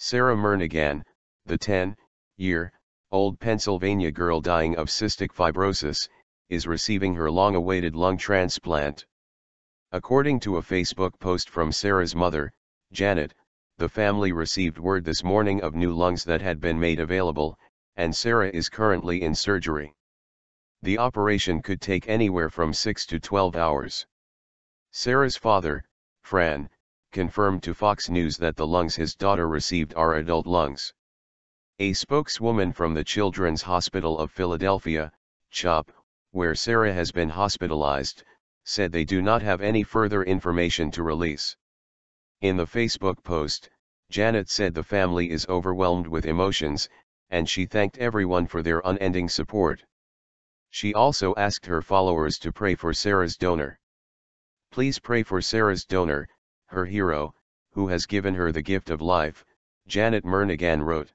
Sarah Murnigan, the 10-year-old Pennsylvania girl dying of cystic fibrosis, is receiving her long-awaited lung transplant. According to a Facebook post from Sarah's mother, Janet, the family received word this morning of new lungs that had been made available, and Sarah is currently in surgery. The operation could take anywhere from 6 to 12 hours. Sarah's father, Fran, confirmed to Fox News that the lungs his daughter received are adult lungs. A spokeswoman from the Children's Hospital of Philadelphia, CHOP, where Sarah has been hospitalized, said they do not have any further information to release. In the Facebook post, Janet said the family is overwhelmed with emotions, and she thanked everyone for their unending support. She also asked her followers to pray for Sarah's donor. Please pray for Sarah's donor, her hero, who has given her the gift of life, Janet Murnaghan wrote.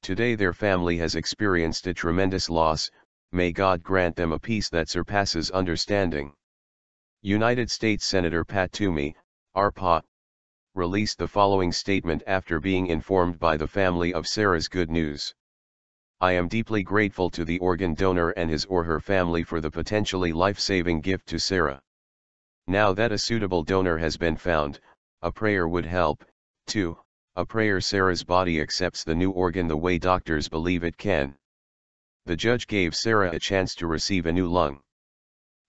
Today their family has experienced a tremendous loss, may God grant them a peace that surpasses understanding. United States Senator Pat Toomey, ARPA, released the following statement after being informed by the family of Sarah's good news. I am deeply grateful to the organ donor and his or her family for the potentially life-saving gift to Sarah. Now that a suitable donor has been found, a prayer would help. 2. A prayer Sarah's body accepts the new organ the way doctors believe it can. The judge gave Sarah a chance to receive a new lung.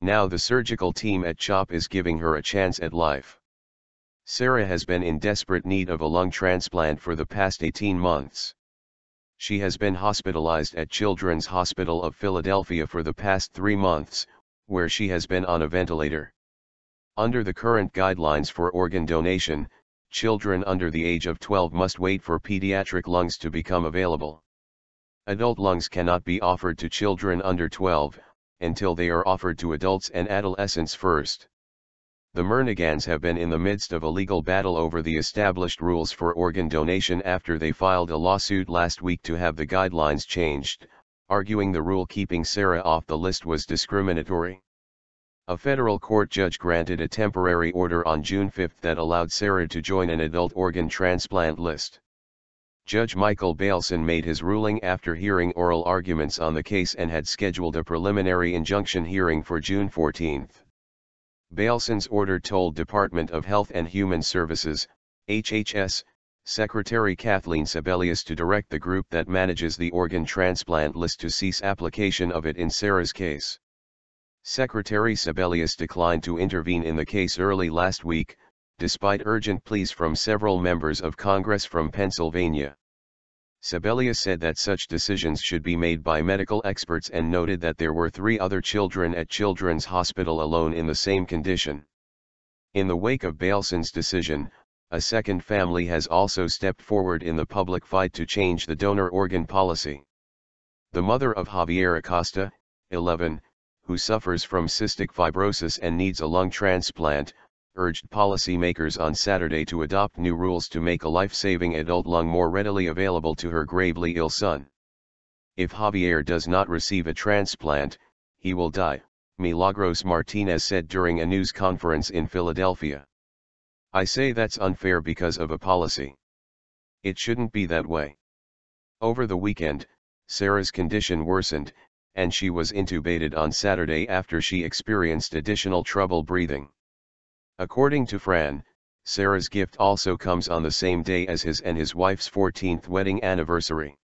Now the surgical team at CHOP is giving her a chance at life. Sarah has been in desperate need of a lung transplant for the past 18 months. She has been hospitalized at Children's Hospital of Philadelphia for the past three months, where she has been on a ventilator. Under the current guidelines for organ donation, children under the age of 12 must wait for pediatric lungs to become available. Adult lungs cannot be offered to children under 12, until they are offered to adults and adolescents first. The Murnagans have been in the midst of a legal battle over the established rules for organ donation after they filed a lawsuit last week to have the guidelines changed, arguing the rule keeping Sarah off the list was discriminatory. A federal court judge granted a temporary order on June 5 that allowed Sarah to join an adult organ transplant list. Judge Michael Bailson made his ruling after hearing oral arguments on the case and had scheduled a preliminary injunction hearing for June 14. Bailson's order told Department of Health and Human Services, HHS, Secretary Kathleen Sebelius to direct the group that manages the organ transplant list to cease application of it in Sarah's case. Secretary Sebelius declined to intervene in the case early last week, despite urgent pleas from several members of Congress from Pennsylvania. Sebelius said that such decisions should be made by medical experts and noted that there were three other children at Children's Hospital alone in the same condition. In the wake of Bailson's decision, a second family has also stepped forward in the public fight to change the donor organ policy. The mother of Javier Acosta, 11, who suffers from cystic fibrosis and needs a lung transplant, urged policymakers on Saturday to adopt new rules to make a life-saving adult lung more readily available to her gravely ill son. If Javier does not receive a transplant, he will die, Milagros Martinez said during a news conference in Philadelphia. I say that's unfair because of a policy. It shouldn't be that way. Over the weekend, Sarah's condition worsened, and she was intubated on Saturday after she experienced additional trouble breathing. According to Fran, Sarah's gift also comes on the same day as his and his wife's 14th wedding anniversary.